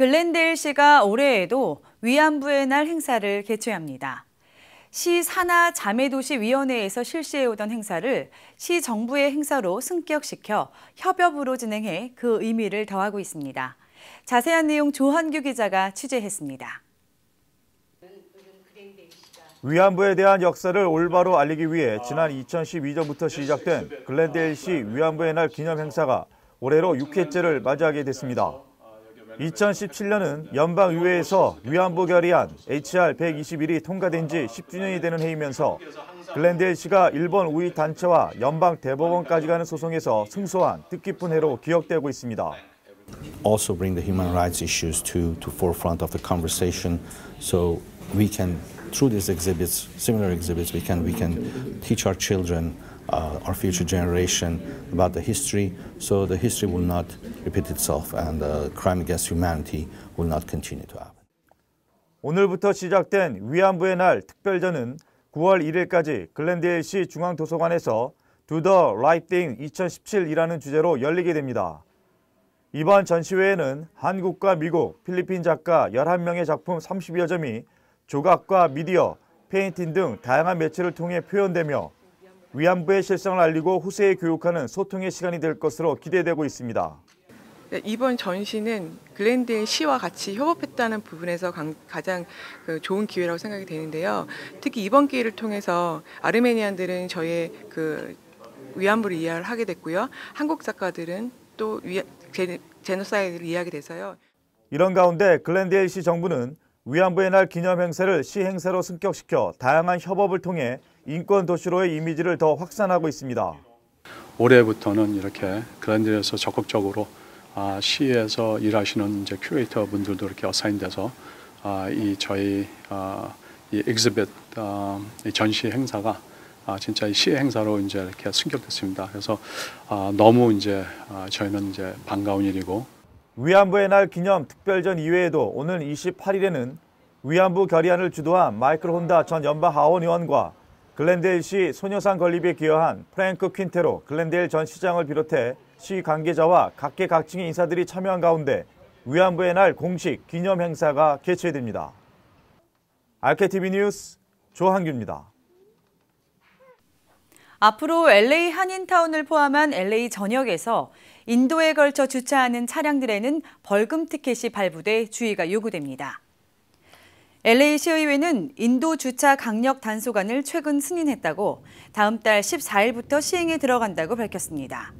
글렌데일시가 올해에도 위안부의 날 행사를 개최합니다. 시 산하 자매도시위원회에서 실시해오던 행사를 시 정부의 행사로 승격시켜 협업으로 진행해 그 의미를 더하고 있습니다. 자세한 내용 조한규 기자가 취재했습니다. 위안부에 대한 역사를 올바로 알리기 위해 지난 2012년부터 시작된 글렌데일시 위안부의 날 기념 행사가 올해로 6회째를 맞이하게 됐습니다. 2017년은 연방의회에서 위안부 결의안 HR 121이 통과된 지 10주년이 되는 해이면서 글렌데일 씨가 일본 우익 단체와 연방 대법원까지 가는 소송에서 승소한 뜻깊은 해로 기억되고 있습니다. Also bring the human rights issues to to forefront of the conversation, so we can through these exhibits, similar exhibits, we can we can teach our children. uh, our future generation about the history, so the history will not repeat itself and the crime against humanity will not continue to happen. 오늘부터 시작된 위안부의 날 특별전은 9월 1일까지 글랜데일시 중앙도서관에서 Do the Right Thing 2017이라는 주제로 열리게 됩니다. 이번 전시회에는 한국과 미국, 필리핀 작가 11명의 작품 30여 점이 조각과 미디어, 페인팅 등 다양한 매체를 통해 표현되며 위안부의 실상을 알리고 후세에 교육하는 소통의 시간이 될 것으로 기대되고 있습니다. 네, 이번 전시는 글랜드의 시와 같이 협업했다는 부분에서 가장 그 좋은 기회라고 생각이 되는데요. 특히 이번 기회를 통해서 아르메니안들은 저의 그 위안부를 이해를 하게 됐고요. 한국 작가들은 또 위, 제, 제노사이드를 이해하게 돼서요. 이런 가운데 글랜데일 시 정부는 위안부의 날 기념 행사를 시행사로 승격시켜 다양한 협업을 통해 인권 도시로의 이미지를 더 확산하고 있습니다. 올해부터는 이렇게 그런 데에서 적극적으로 아, 시에서 일하시는 이제 큐레이터 분들도 이렇게 어사인돼서 아, 이 저희 아, 이 엑스벳 이 전시 행사가 진짜 시의 행사로 이제 이렇게 승격됐습니다. 그래서 너무 이제 저희는 이제 반가운 일이고 위안부의 날 기념 특별전 이외에도 오는 28일에는 위안부 결의안을 주도한 마이클 혼다 전 연방 하원 의원과 글렌데일시 소녀상 건립에 기여한 프랭크 퀸테로 글렌데일 전 시장을 비롯해 시 관계자와 각계각층의 인사들이 참여한 가운데 위안부의 날 공식 기념 행사가 개최됩니다. RKTV 뉴스 조한규입니다. 앞으로 LA 한인타운을 포함한 LA 전역에서 인도에 걸쳐 주차하는 차량들에는 벌금 티켓이 발부돼 주의가 요구됩니다. LA시의회는 인도 주차 강력 단속안을 최근 승인했다고 다음 달 14일부터 시행에 들어간다고 밝혔습니다.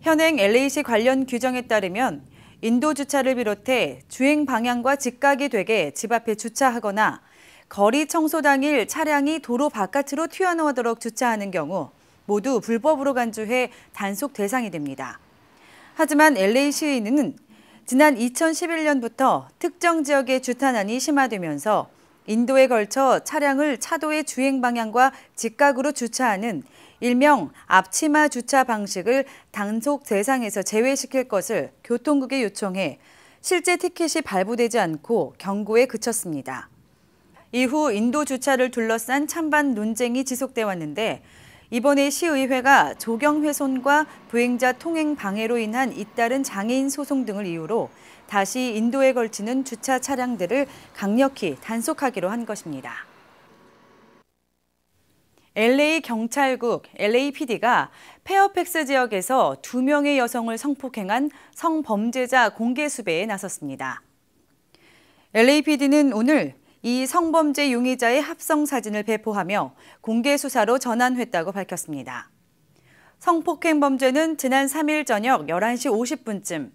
현행 LA시 관련 규정에 따르면 인도 주차를 비롯해 주행 방향과 직각이 되게 집 앞에 주차하거나 거리 청소 당일 차량이 도로 바깥으로 튀어나오도록 주차하는 경우 모두 불법으로 간주해 단속 대상이 됩니다. 하지만 LA 시위는 지난 2011년부터 특정 지역의 주탄환이 심화되면서 인도에 걸쳐 차량을 차도의 주행 방향과 직각으로 주차하는 일명 앞치마 주차 방식을 단속 대상에서 제외시킬 것을 교통국에 요청해 실제 티켓이 발부되지 않고 경고에 그쳤습니다. 이후 인도 주차를 둘러싼 찬반 논쟁이 지속돼 왔는데 이번에 시의회가 조경훼손과 부행자 통행 방해로 인한 잇따른 장애인 소송 등을 이유로 다시 인도에 걸치는 주차 차량들을 강력히 단속하기로 한 것입니다. LA 경찰국 LAPD가 페어팩스 지역에서 두 명의 여성을 성폭행한 성범죄자 공개 수배에 나섰습니다. LAPD는 오늘 이 성범죄 용의자의 합성 사진을 배포하며 공개 수사로 전환했다고 밝혔습니다. 성폭행 범죄는 지난 3일 저녁 11시 50분쯤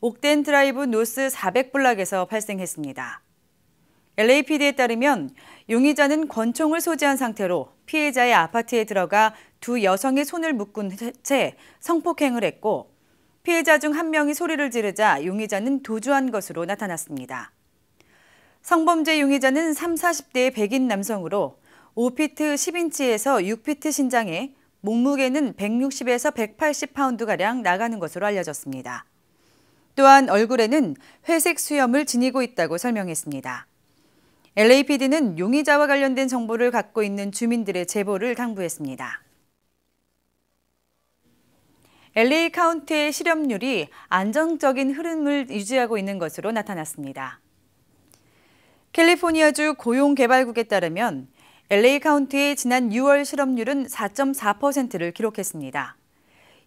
옥덴 드라이브 노스 400블락에서 발생했습니다. LAPD에 따르면 용의자는 권총을 소지한 상태로 피해자의 아파트에 들어가 두 여성의 손을 묶은 채 성폭행을 했고 피해자 중 한 명이 소리를 지르자 용의자는 도주한 것으로 나타났습니다. 성범죄 용의자는 3, 40대의 백인 남성으로 5피트 10인치에서 6피트 신장에 몸무게는 160에서 180파운드가량 나가는 것으로 알려졌습니다. 또한 얼굴에는 회색 수염을 지니고 있다고 설명했습니다. LAPD는 용의자와 관련된 정보를 갖고 있는 주민들의 제보를 당부했습니다. LA 카운트의 실업률이 안정적인 흐름을 유지하고 있는 것으로 나타났습니다. 캘리포니아주 고용개발국에 따르면 LA 카운티의 지난 6월 실업률은 4.4%를 기록했습니다.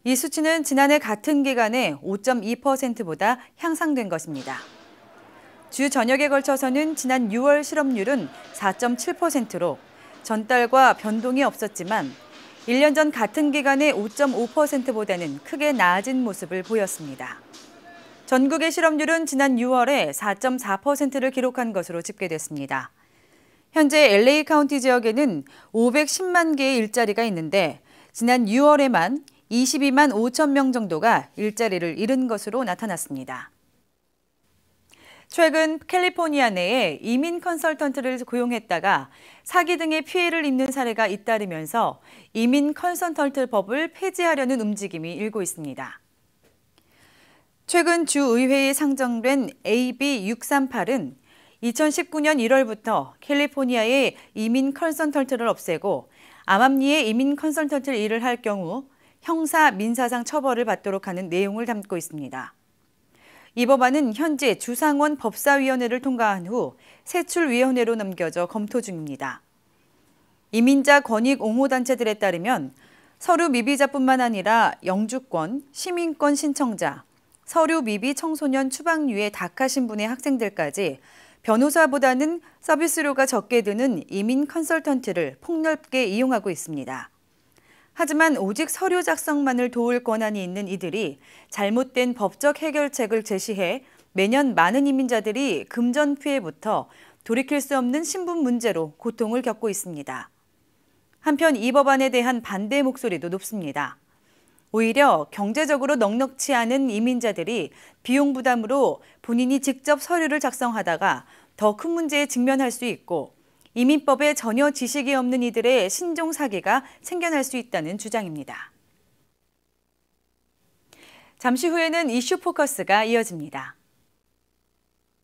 이 수치는 지난해 같은 기간에 5.2%보다 향상된 것입니다. 주 전역에 걸쳐서는 지난 6월 실업률은 4.7%로 전달과 변동이 없었지만 1년 전 같은 기간의 5.5%보다는 크게 나아진 모습을 보였습니다. 전국의 실업률은 지난 6월에 4.4%를 기록한 것으로 집계됐습니다. 현재 LA 카운티 지역에는 510만 개의 일자리가 있는데 지난 6월에만 22만 5천 명 정도가 일자리를 잃은 것으로 나타났습니다. 최근 캘리포니아 내에 이민 컨설턴트를 고용했다가 사기 등의 피해를 입는 사례가 잇따르면서 이민 컨설턴트 법을 폐지하려는 움직임이 일고 있습니다. 최근 주의회에 상정된 AB638은 2019년 1월부터 캘리포니아의 이민 컨설턴트를 없애고 암암리에 이민 컨설턴트 를 일을 할 경우 형사 민사상 처벌을 받도록 하는 내용을 담고 있습니다. 이 법안은 현재 주상원 법사위원회를 통과한 후 세출위원회로 넘겨져 검토 중입니다. 이민자 권익 옹호단체들에 따르면 서류 미비자뿐만 아니라 영주권, 시민권 신청자, 서류 미비 청소년 추방유예 다카 신분의 학생들까지 변호사보다는 서비스료가 적게 드는 이민 컨설턴트를 폭넓게 이용하고 있습니다. 하지만 오직 서류 작성만을 도울 권한이 있는 이들이 잘못된 법적 해결책을 제시해 매년 많은 이민자들이 금전 피해부터 돌이킬 수 없는 신분 문제로 고통을 겪고 있습니다. 한편 이 법안에 대한 반대 목소리도 높습니다. 오히려 경제적으로 넉넉치 않은 이민자들이 비용 부담으로 본인이 직접 서류를 작성하다가 더 큰 문제에 직면할 수 있고 이민법에 전혀 지식이 없는 이들의 신종 사기가 생겨날 수 있다는 주장입니다. 잠시 후에는 이슈 포커스가 이어집니다.